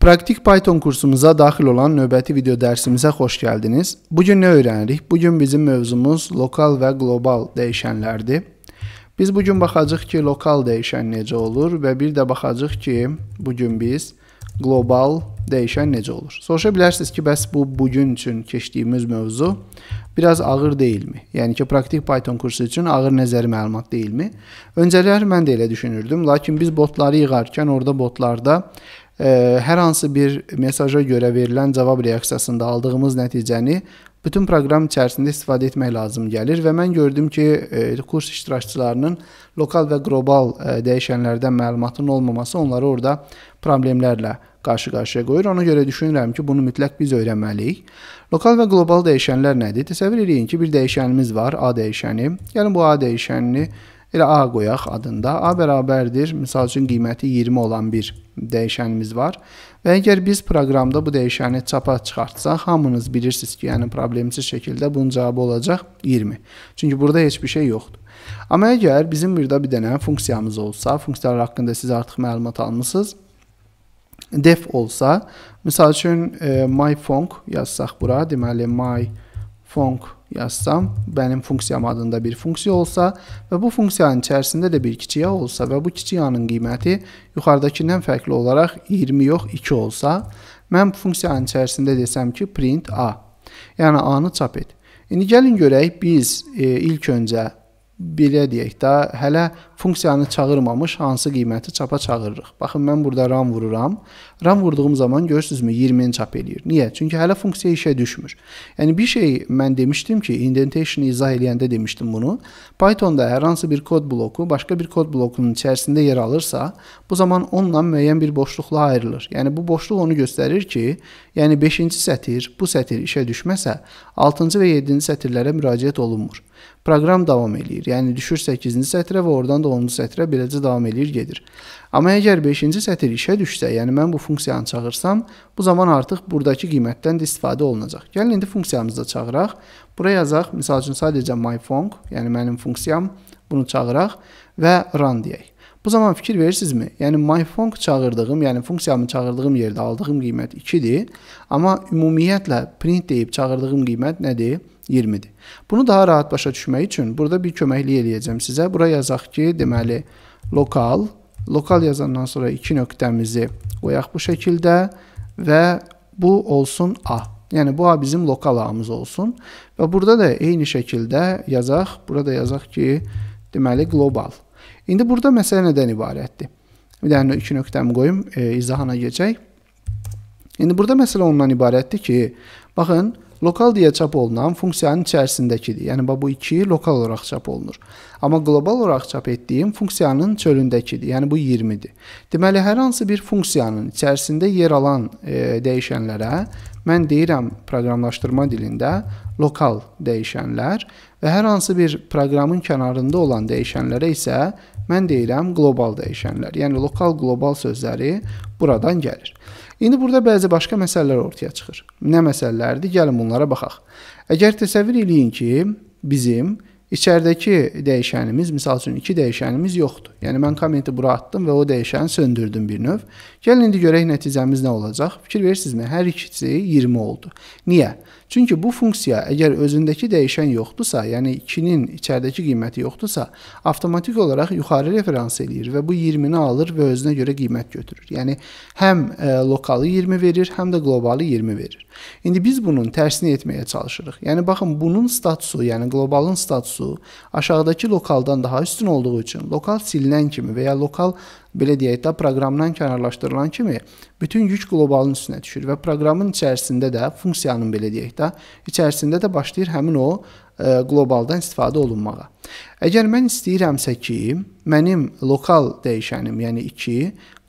Praktik Python kursumuza daxil olan növbəti video dərsimizə xoş gəldiniz. Bu gün nə öyrənirik? Bu gün bizim mövzumuz lokal və qlobal dəyişənlərdir. Biz bu gün baxacağıq ki, lokal dəyişən necə olur və bir də baxacağıq ki, bu gün biz qlobal dəyişən necə olur. Soruşa bilərsiniz ki, bəs bu bu gün üçün keçdiyimiz mövzu biraz ağır deyilmi? Yəni ki, praktik Python kursu üçün ağır nəzəri məlumat deyilmi? Öncələr mən də elə düşünürdüm, lakin biz botları yığarkən orada botlarda hər hansı bir mesaja görə verilən cavab reaksiyasında aldığımız nəticəni bütün proqram içərisində istifadə etmək lazım gəlir və mən gördüm ki, kurs iştirakçılarının lokal və qlobal dəyişənlərdən məlumatın olmaması onları orada problemlərlə qarşı-qarşıya qoyur. Ona görə düşünürəm ki, bunu mütləq biz öyrənməliyik. Lokal və qlobal dəyişənlər nədir? Təsəvvür eləyin ki, bir dəyişənimiz var, A dəyişəni. Gəlin bu A dəyişənini Elə A qoyaq adında. A bərabərdir, misal üçün qiyməti 20 olan bir dəyişənimiz var. Və əgər biz proqramda bu dəyişəni çapa çıxartsaq, hamınız bilirsiniz ki, yəni problemsiz şəkildə bunun cavabı olacaq 20. Çünki burada heç bir şey yoxdur. Amma əgər bizim burada bir dənə funksiyamız olsa, funksiyalar haqqında siz artıq məlumat almışsınız, def olsa, misal üçün e, myfunc yazsaq bura, deməli myfunc Func yazsam, mənim funksiyam adında bir funksiya olsa və bu funksiyanın içərisində də bir kiçik a olsa və bu kiçik a-nın qiyməti yuxarıdakından fərqli olaraq 20 yox 2 olsa, mən bu funksiyanın içərisində desəm ki, print a, yəni a-nı çap et. İndi gəlin görək biz e, ilk öncə belə deyək də, hələ funksiyanı çağırmamış hansı qiyməti çapa çağırırıq. Baxın mən burada RAM vururam. RAM vurduğum zaman görürsüzmü 20-ni çap eləyir. Niyə? Çünki hələ funksiya işə düşmür. Yəni bir şey mən demişdim ki, indentation izah eləyəndə demişdim bunu. Pythonda hər hansı bir kod bloku başqa bir kod blokunun içərisində yer alırsa, bu zaman onunla müəyyən bir boşluqla ayrılır. Yəni bu boşluq onu göstərir ki, yəni 5-ci sətir, bu sətir işə düşməsə, 6-cı və 7-ci sətirlərə müraciət olunmur. Proqram davam eləyir. Yəni düşür 8-ci sətrə və oradan da 10-cu sətrə beləcə davam eləyir, gedir. Amma əgər 5-ci sətr işə düşsə, yəni mən bu funksiyanı çağırsam, bu zaman artıq burdakı qiymətdən də istifadə olunacaq. Gəlin indi funksiyamızı da çağıraq. Bura yazaq, məsəl üçün sadəcə myfunc, yəni mənim funksiyam, bunu çağıraq və run deyək. Bu zaman fikir verirsinizmi? Yəni myfunc çağırdığım, yəni funksiyamı çağırdığım yerdə aldığım qiymət 2-dir, amma ümumiyyətlə print deyib çağırdığım qiymət nədir? 20-dir. Bunu daha rahat başa düşmək üçün burada bir köməklik eləyəcəm sizə. Bura yazaq ki, deməli, lokal, lokal yazandan sonra iki nöqtəmizi qoyaq bu şəkildə və bu olsun A. Yəni, bu A bizim lokal A-mız olsun. Və burada da eyni şəkildə yazaq, burada yazaq ki, deməli, global. İndi burada məsələ nədən ibarətdir? Bir dənə iki nöqtəmi qoyum, e, izahana geçək. İndi burada məsələ ondan ibarətdir ki, baxın, bu lokal deyə çap olunan funksiyanın içərisindəkidir. Yəni bax bu 2 lokal olaraq çap olunur. Amma qlobal olaraq çap etdiyim funksiyanın çölündəkidir. Yəni bu 20-dir. Deməli hər hansı bir funksiyanın içərisində yer alan e, dəyişənlərə mən deyirəm proqramlaşdırma dilində lokal dəyişənlər və hər hansı bir proqramın kənarında olan dəyişənlərə isə mən deyirəm qlobal dəyişənlər. Yəni lokal qlobal sözləri buradan gəlir. İndi burada bəzi başqa məsələlər ortaya çıxır. Nə məsələlərdir? Gəlin bunlara baxaq. Əgər təsəvvür eləyin ki, bizim İçəridəki dəyişənimiz, misal üçün iki dəyişənimiz yoxdur. Yəni mən kommenti bura atdım və o dəyişəni söndürdüm bir növ. Gəlin indi görək nəticəmiz nə olacaq. Fikir verirsinizmi? Hər ikisi 20 oldu. Niyə? Çünki bu funksiya əgər özündəki dəyişən yoxdursa, yəni 2-nin içəridəki qiyməti yoxdursa, avtomatik olaraq yuxarı referans eləyir və bu 20-ni alır və özünə görə qiymət götürür. Yəni həm e, lokalı 20 verir, həm də qlobalı 20 verir. İndi biz bunun tərsini etməyə çalışırıq. Yəni baxın bunun statusu, yəni qlobalın statusu mövzusu aşağıdakı lokaldan daha üstün olduğu üçün lokal silinən kimi və ya lokal belə deyək də proqramdan kənarlaşdırılan kimi bütün yük qlobalın üstünə düşür və proqramın içərisində də funksiyanın belə deyək də içərisində də başlayır həmin o ə, e, qlobaldan istifadə olunmağa. Əgər mən istəyirəmsə ki, mənim lokal dəyişənim, yəni 2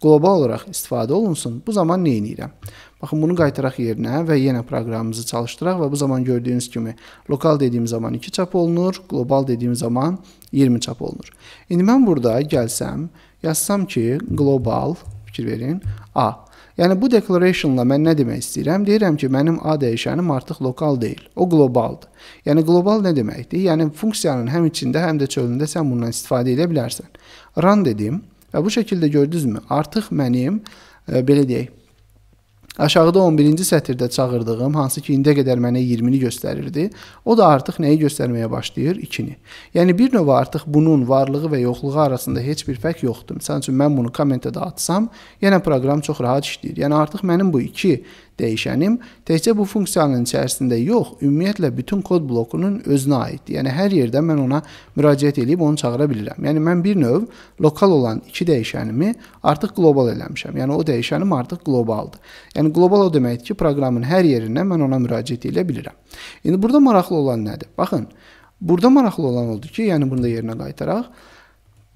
qlobal olaraq istifadə olunsun, bu zaman nə edirəm? Baxın bunu qaytaraq yerinə və yenə proqramımızı çalışdıraq və bu zaman gördüyünüz kimi lokal dediyim zaman 2 çap olunur, qlobal dediyim zaman 20 çap olunur. İndi mən burada gəlsəm, yazsam ki, global fikir verin, A. Yəni bu declarationla mən nə demək istəyirəm? Deyirəm ki, mənim A dəyişənim artıq lokal deyil, o globaldır. Yəni global nə deməkdir? Yəni funksiyanın həm içində, həm də çölündə sən bundan istifadə edə bilərsən. Run dedim və bu şəkildə gördünüzmü? Artıq mənim e, belə deyək, Aşağıda 11-ci sətirdə çağırdığım, hansı ki indiyə qədər mənə 20-ni göstərirdi, o da artıq nəyi göstərməyə başlayır? 2-ni. Yəni bir növ artıq bunun varlığı və yoxluğu arasında heç bir fərq yoxdur. Məsəl üçün mən bunu kommentə də atsam, yenə proqram çox rahat işləyir. Yəni artıq mənim bu 2 dəyişənim təkcə bu funksiyanın içərisində yox, ümumiyyətlə bütün kod blokunun özünə aiddir. Yəni hər yerdə mən ona müraciət edib onu çağıra bilirəm. Yəni mən bir növ lokal olan iki dəyişənimi artıq qlobal eləmişəm. Yəni o dəyişənim artıq globaldır. Yəni qlobal o deməkdir ki, proqramın hər yerindən mən ona müraciət edə bilirəm. İndi burada maraqlı olan nədir? Baxın, burada maraqlı olan odur ki, yəni bunu da yerinə qaytaraq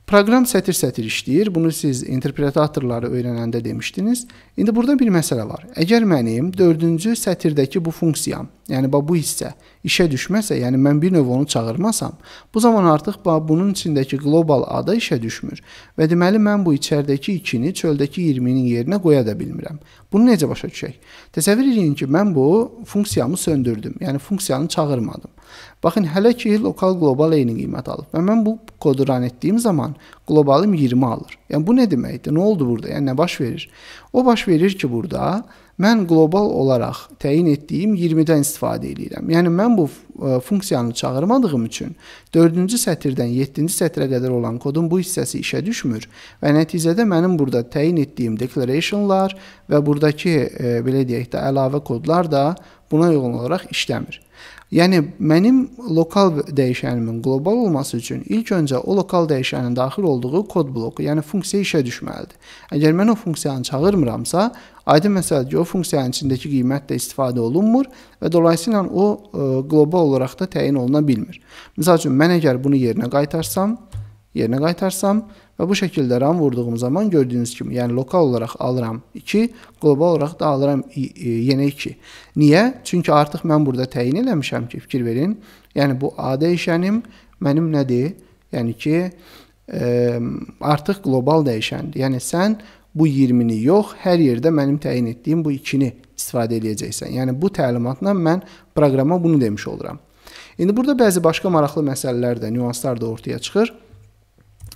Proqram sətir-sətir işləyir. Bunu siz interpretatorları öyrənəndə demişdiniz. İndi burada bir məsələ var. Əgər mənim 4-cü sətirdəki bu funksiyam yəni bax bu hissə işə düşməsə, yəni mən bir növ onu çağırmasam, bu zaman artıq bax bunun içindəki qlobal ada işə düşmür və deməli mən bu içəridəki 2-ni çöldəki 20-nin yerinə qoya da bilmirəm. Bunu necə başa düşək? Təsəvvür edin ki, mən bu funksiyamı söndürdüm, yəni funksiyanı çağırmadım. Baxın, hələ ki lokal qlobal eyni qiymət alıb və mən bu kodu ran etdiyim zaman qlobalım 20 alır. Yəni bu nə deməkdir? Nə oldu burada? Yəni nə baş verir? O baş verir ki, burada mən qlobal olaraq təyin etdiyim 20-dən istifadə edirəm. Yəni mən bu e, funksiyanı çağırmadığım üçün 4-cü sətirdən 7-ci sətrə qədər olan kodun bu hissəsi işə düşmür və nəticədə mənim burada təyin etdiyim declarationlar və burdakı e, belə deyək də əlavə kodlar da buna uyğun olaraq işləmir. Yəni mənim lokal dəyişənimin qlobal olması üçün ilk öncə o lokal dəyişənin daxil olduğu kod bloku, yəni funksiya işə düşməlidir. Əgər mən o funksiyanı çağırmıramsa, aydın məsələdir ki, o funksiyanın içindəki qiymət də istifadə olunmur və dolayısıyla o ə, e, qlobal olaraq da təyin oluna bilmir. Məsəl üçün mən əgər bunu yerinə qaytarsam, yerinə qaytarsam və bu şəkildə RAM vurduğum zaman gördüyünüz kimi, yəni lokal olaraq alıram 2, qlobal olaraq da alıram e, yenə 2. Niyə? Çünki artıq mən burada təyin eləmişəm ki, fikir verin. Yəni bu A dəyişənim mənim nədir? Yəni ki, ə, artıq qlobal dəyişəndir. Yəni sən bu 20-ni yox, hər yerdə mənim təyin etdiyim bu 2-ni istifadə edəcəksən. Yəni bu təlimatla mən proqrama bunu demiş oluram. İndi burada bəzi başqa maraqlı məsələlər də, nüanslar da ortaya çıxır.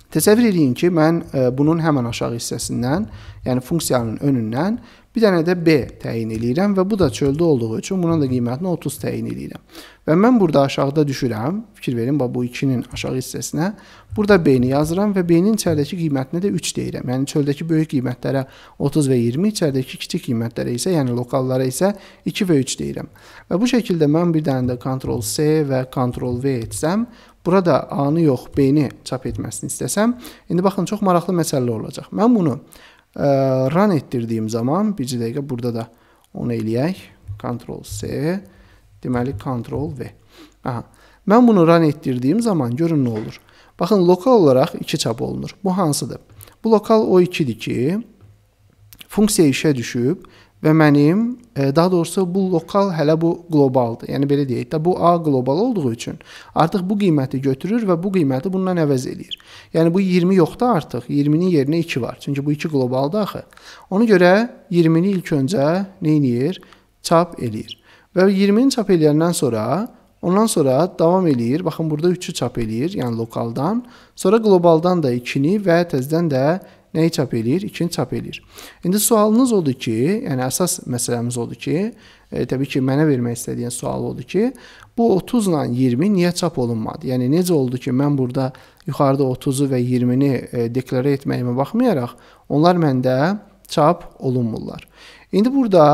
Təsəvvür eləyin ki, mən e, bunun həmin aşağı hissəsindən, yəni funksiyanın önündən bir dənə də B təyin eləyirəm və bu da çöldə olduğu üçün bunun da qiymətini 30 təyin eləyirəm. Və mən burada aşağıda düşürəm, fikir verin, bu 2-nin aşağı hissəsinə. Burada B-ni yazıram və B-nin içəridəki qiymətinə də 3 deyirəm. Yəni çöldəki böyük qiymətlərə 30 və 20, içəridəki kiçik qiymətlərə isə, yəni lokallara isə 2 və 3 deyirəm. Və bu şəkildə mən bir dənə də Ctrl C və Ctrl V etsəm, Burada A-nı yox, B-ni çap etməsini istəsəm, indi baxın çox maraqlı məsələ olacaq. Mən bunu ə, e, run etdirdiyim zaman, bir dəqiqə burada da onu eləyək. Ctrl C, deməli Ctrl V. Aha. Mən bunu run etdirdiyim zaman görün nə olur. Baxın, lokal olaraq 2 çap olunur. Bu hansıdır? Bu lokal o 2-dir ki, funksiya işə düşüb və mənim, e, daha doğrusu bu lokal hələ bu qlobaldır. Yəni belə deyək də bu A qlobal olduğu üçün artıq bu qiyməti götürür və bu qiyməti bundan əvəz eləyir. Yəni bu 20 yoxda artıq 20-nin yerinə 2 var. Çünki bu 2 qlobaldır axı. Ona görə 20-ni ilk öncə nə eləyir? Çap eləyir. Və 20-ni çap eləyəndən sonra Ondan sonra davam eləyir. Baxın burada 3-ü çap eləyir, yəni lokaldan. Sonra qlobaldan da 2-ni və təzədən də nəyi çap eləyir? İkini çap eləyir. İndi sualınız odur ki, yəni əsas məsələmiz odur ki, e, təbii ki, mənə vermək istədiyin sual odur ki, bu 30 ilə 20 niyə çap olunmadı? Yəni necə oldu ki, mən burada yuxarıda 30-u və 20-ni e, deklarə etməyimə baxmayaraq, onlar məndə çap olunmurlar. İndi burada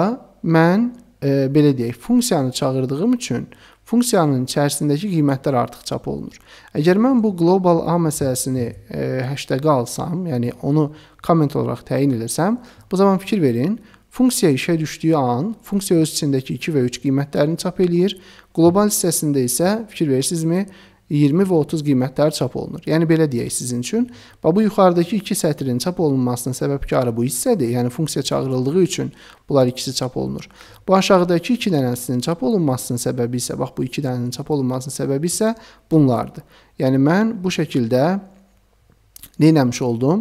mən e, belə deyək, funksiyanı çağırdığım üçün funksiyanın içərisindəki qiymətlər artıq çap olunur. Əgər mən bu global A məsələsini e, hashtag alsam, yəni onu komment olaraq təyin edersəm, bu zaman fikir verin, funksiya işə düşdüyü an funksiya öz içindəki 2 və 3 qiymətlərini çap eləyir. Qlobal hissəsində isə fikir verirsinizmi? 20 və 30 qiymətləri çap olunur. Yəni belə deyək sizin üçün. Bax bu yuxarıdakı iki sətrin çap olunmasının səbəbkarı bu hissədir. Yəni funksiya çağırıldığı üçün bunlar ikisi çap olunur. Bu aşağıdakı 2 dənəsinin çap olunmasının səbəbi isə bax bu 2 dənənin çap olunmasının səbəbi isə bunlardır. Yəni mən bu şəkildə nə etmiş oldum?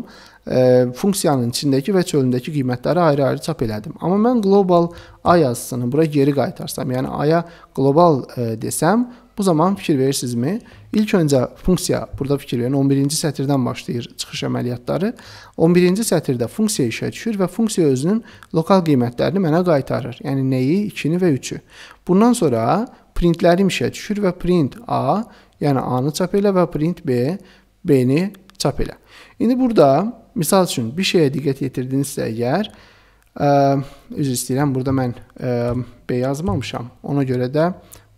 e, funksiyanın içindəki və çölündəki qiymətləri ayrı-ayrı çap elədim. Amma mən global A yazısını bura geri qaytarsam, yəni A-ya global e, desəm, Bu zaman fikir verirsinizmi? İlk öncə funksiya, burada fikir verin, 11-ci sətirdən başlayır çıxış əməliyyatları. 11-ci sətirdə funksiya işə düşür və funksiya özünün lokal qiymətlərini mənə qaytarır. Yəni nəyi, 2-ni və 3-ü. Bundan sonra printlərim işə düşür və print A, yəni A-nı çap elə və print B, B-ni çap elə. İndi burada misal üçün bir şeyə diqqət yetirdinizsə əgər, ə, üzr istəyirəm, burada mən ə, B yazmamışam. Ona görə də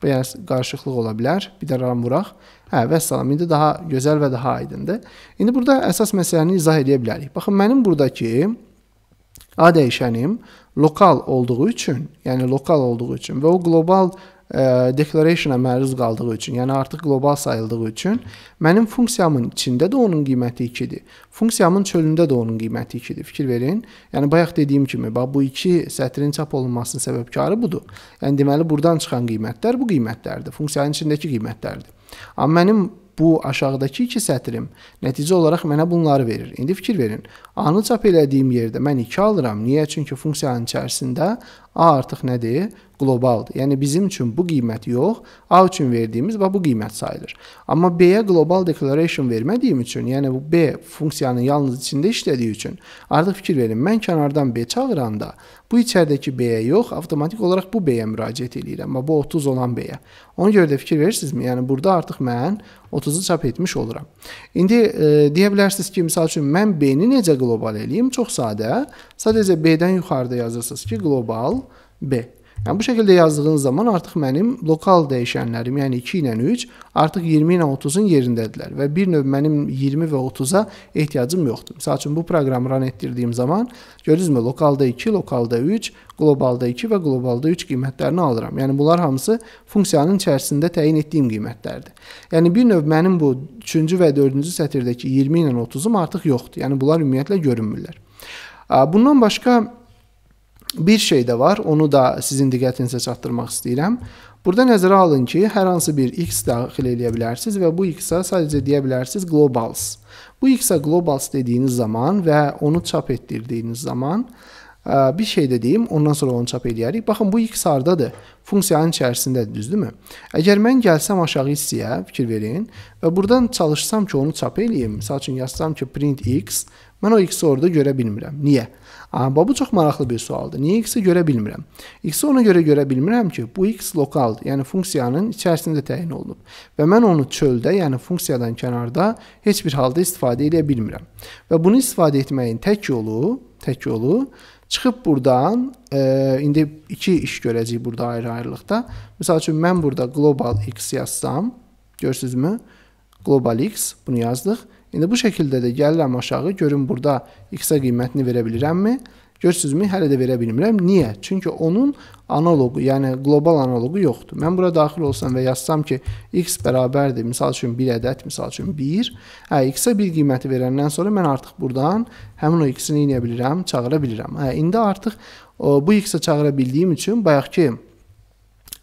biraz qarışıqlıq ola bilər. Bir də ram vuraq. Hə, vəssalam. İndi daha gözəl və daha aydındır. İndi burada əsas məsələni izah edə bilərik. Baxın, mənim burdakı A dəyişənim lokal olduğu üçün, yəni lokal olduğu üçün və o qlobal E, deklarationa məruz qaldığı üçün, yəni artıq qlobal sayıldığı üçün mənim funksiyamın içində də onun qiyməti 2-dir. Funksiyamın çölündə də onun qiyməti 2-dir. Fikir verin. Yəni bayaq dediyim kimi, bax bu 2 sətrin çap olunmasının səbəbkarı budur. Yəni deməli burdan çıxan qiymətlər bu qiymətlərdir. Funksiyanın içindəki qiymətlərdir. Amma mənim bu aşağıdakı iki sətrim nəticə olaraq mənə bunları verir. İndi fikir verin. A-nı çap elədiyim yerdə mən 2 alıram. Niyə? Çünki funksiyanın içərisində A artıq nədir? Qlobaldır. Yəni bizim üçün bu qiymət yox, A üçün verdiyimiz və bu qiymət sayılır. Amma B-yə global declaration vermədiyim üçün, yəni bu B funksiyanın yalnız içində işlədiyi üçün artıq fikir verin, mən kənardan B çağıranda bu içəridəki B-yə yox, avtomatik olaraq bu B-yə müraciət eləyirəm və bu 30 olan B-yə. Ona görə də fikir verirsinizmi? Yəni burada artıq mən 30-u çap etmiş oluram. İndi e, deyə bilərsiniz ki, məsəl üçün mən B-ni necə qlobal eləyim? Çox sadə. Sadəcə B-dən yuxarıda yazırsınız ki, global B. Yəni bu şəkildə yazdığınız zaman artıq mənim lokal dəyişənlərim, yəni 2 ilə 3 artıq 20 ilə 30-un yerindədirlər və bir növ mənim 20 və 30-a ehtiyacım yoxdur. Məsəl üçün bu proqramı ran etdirdiyim zaman görürsünüzmü, lokalda 2, lokalda 3, qlobalda 2 və qlobalda 3 qiymətlərini alıram. Yəni bunlar hamısı funksiyanın içərisində təyin etdiyim qiymətlərdir. Yəni bir növ mənim bu 3-cü və 4-cü sətirdəki 20 ilə 30-um artıq yoxdur. Yəni bunlar ümumiyyətlə görünmürlər. Bundan başqa Bir şey də var, onu da sizin diqqətinizə çatdırmaq istəyirəm. Burada nəzərə alın ki, hər hansı bir x daxil edə bilərsiniz və bu x-a sadəcə deyə bilərsiniz globals. Bu x-a globals dediyiniz zaman və onu çap etdirdiyiniz zaman e, bir şey də deyim, ondan sonra onu çap edərik. Baxın, bu x hardadır? Funksiyanın içərisindədir, düzdürmü? Əgər mən gəlsəm aşağı hissəyə, fikir verin və buradan çalışsam ki, onu çap eləyim. Məsəl üçün yazsam ki, print x Mən o x-i orada görə bilmirəm. Niyə? Amma bu çox maraqlı bir sualdır. Niyə x-i görə bilmirəm? X-i ona görə görə bilmirəm ki, bu x lokaldır, yəni funksiyanın içərisində təyin olunub və mən onu çöldə, yəni funksiyadan kənarda heç bir halda istifadə edə bilmirəm. Və bunu istifadə etməyin tək yolu, tək yolu çıxıb burdan, e, indi iki iş görəcəyik burada ayrı-ayrılıqda. Məsəl üçün mən burada global x yazsam, görürsüzmü? Global x bunu yazdıq. İndi bu şəkildə də gəlirəm aşağı, görüm burada x-ə qiymətini verə bilirəmmi? Görürsünüzmü? Hələ də verə bilmirəm. Niyə? Çünki onun analoqu, yəni qlobal analoqu yoxdur. Mən bura daxil olsam və yazsam ki, x bərabərdir, misal üçün bir ədəd, misal üçün 1. Hə, x-ə bir qiyməti verəndən sonra mən artıq burdan həmin o x-ini eləyə bilirəm, çağıra bilirəm. Hə, indi artıq o, bu x-ə çağıra bildiyim üçün bayaqki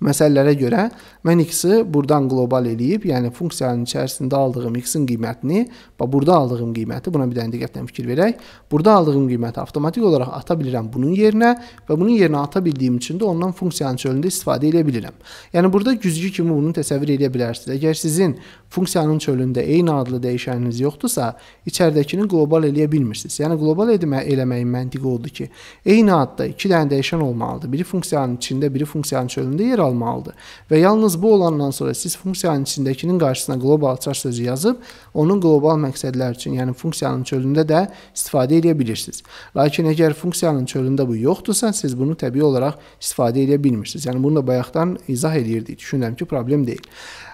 məsələlərə görə mən x-i burdan qlobal eləyib, yəni funksiyanın içərisində aldığım x-in qiymətini, bax burada aldığım qiyməti, buna bir dənə diqqətlə fikir verək. Burada aldığım qiyməti avtomatik olaraq ata bilirəm bunun yerinə və bunun yerinə ata bildiyim üçün də ondan funksiyanın çölündə istifadə edə bilirəm. Yəni burada güzgü kimi bunu təsəvvür edə bilərsiniz. Əgər sizin funksiyanın çölündə eyni adlı dəyişəniniz yoxdursa, içəridəkini qlobal eləyə bilmirsiniz. Yəni qlobal edmə eləməyin məntiqi odur ki, eyni adda 2 dənə dəyişən olmalıdır. Biri funksiyanın içində, biri funksiyanın çölündə yer alır qalmalıdır. Və yalnız bu olandan sonra siz funksiyanın içindəkinin qarşısına qlobal açar sözü yazıb, onun qlobal məqsədlər üçün, yəni funksiyanın çölündə də istifadə edə bilirsiniz. Lakin əgər funksiyanın çölündə bu yoxdursa, siz bunu təbii olaraq istifadə edə bilmirsiniz. Yəni bunu da bayaqdan izah edirdik. Düşünürəm ki, problem deyil.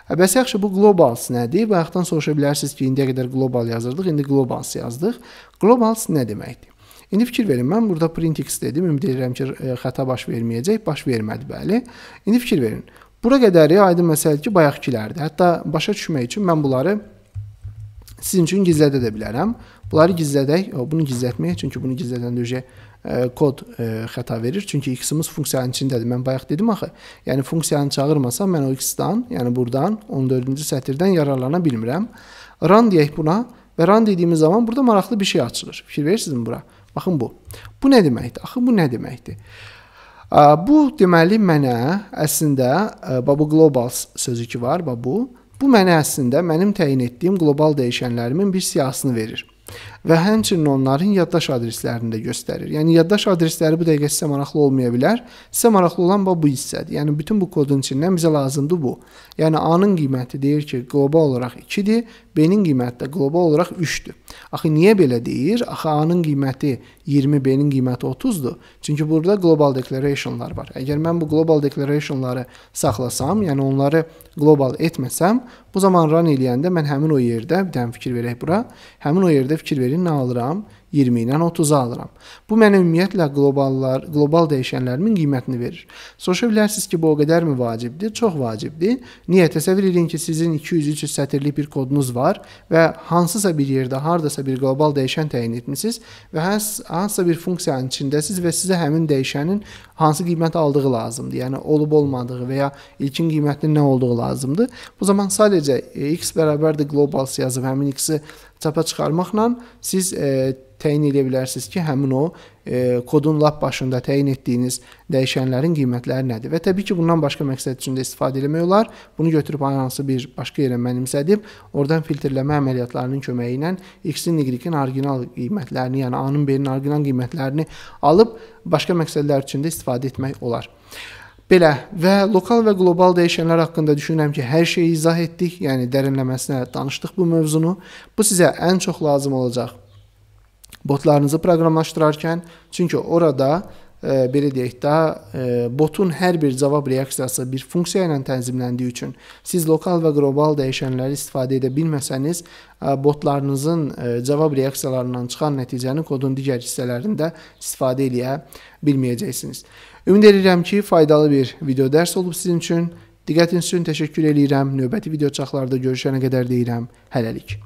Hə, bəs yaxşı bu globals nədir? Bayaqdan soruşa bilərsiniz ki, indiyə qədər global yazırdıq, indi globals yazdıq. Globals nə deməkdir? İndi fikir verin, mən burada printx dedim, ümid edirəm ki, e, xəta baş verməyəcək, baş vermədi, bəli. İndi fikir verin. Bura qədəri aydın məsələdir ki, bayaqkilərdir. Hətta başa düşmək üçün mən bunları sizin üçün gizlədə də bilərəm. Bunları gizlədək, bunu gizlətməyək, çünki bunu gizlədəndə öcə e, kod e, xəta verir. Çünki x-imiz funksiyanın içindədir. Mən bayaq dedim axı. Yəni funksiyanı çağırmasam mən o x-dan, yəni burdan 14-cü sətirdən yararlana bilmirəm. Run deyək buna və run dediyimiz zaman burada maraqlı bir şey açılır. Fikir verirsinizmi bura? Baxın bu. Bu nə deməkdir? Axı bu nə deməkdir? Bu deməli mənə əslində babu globals sözü ki var, babu. Bu mənə əslində mənim təyin etdiyim global dəyişənlərimin bir siyahısını verir və həmçinin onların yaddaş adreslərini də göstərir. Yəni yaddaş adresləri bu dəqiqə sizə maraqlı olmaya bilər. Sizə maraqlı olan bax bu hissədir. Yəni bütün bu kodun içindən bizə lazımdır bu. Yəni A-nın qiyməti deyir ki, qlobal olaraq 2-dir, B-nin qiyməti də qlobal olaraq 3-dür. Axı niyə belə deyir? Axı A-nın qiyməti 20, B-nin qiyməti 30-dur. Çünki burada global declarationlar var. Əgər mən bu global declarationları saxlasam, yəni onları global etməsəm, bu zaman run eləyəndə mən həmin o yerdə, bir dənə fikir verək bura, həmin o yerdə fikir verin nə alıram? 20 ilə 30-a alıram. Bu mənə ümumiyyətlə qloballar, qlobal dəyişənlərimin qiymətini verir. Soruşa bilərsiniz ki, bu o qədərmi vacibdir? Çox vacibdir. Niyə təsəvvür edin ki, sizin 200-300 sətirlik bir kodunuz var və hansısa bir yerdə, hardasa bir qlobal dəyişən təyin etmisiniz və hansısa bir funksiyanın içindəsiz və sizə həmin dəyişənin hansı qiymət aldığı lazımdır. Yəni olub-olmadığı və ya ilkin qiymətinin nə olduğu lazımdır. Bu zaman sadəcə e, x bərabərdir globals yazıb həmin x-i çapa çıxarmaqla siz e, təyin edə bilərsiniz ki, həmin o e, kodun lap başında təyin etdiyiniz dəyişənlərin qiymətləri nədir. Və təbii ki, bundan başqa məqsəd üçün də istifadə etmək olar. Bunu götürüb hansı bir başqa yerə mənimsədib, oradan filtrləmə əməliyyatlarının köməyi ilə x-in, y-in orijinal qiymətlərini, yəni a-nın b-nin orijinal qiymətlərini alıb başqa məqsədlər üçün də istifadə etmək olar. Belə və lokal və qlobal dəyişənlər haqqında düşünürəm ki, hər şeyi izah etdik, yəni dərinləməsinə danışdıq bu mövzunu. Bu sizə ən çox lazım olacaq. Botlarınızı proqramlaşdırarkən, çünki orada e, belə deyək də, e, botun hər bir cavab reaksiyası bir funksiya ilə tənzimləndiyi üçün siz lokal və qlobal dəyişənləri istifadə edə bilməsəniz, e, botlarınızın e, cavab reaksiyalarından çıxan nəticəni kodun digər hissələrində istifadə edə bilməyəcəksiniz. Ümid edirəm ki, faydalı bir video dərs olub sizin üçün. Diqqətiniz üçün təşəkkür eləyirəm. Növbəti video çaxlarda görüşənə qədər deyirəm hələlik.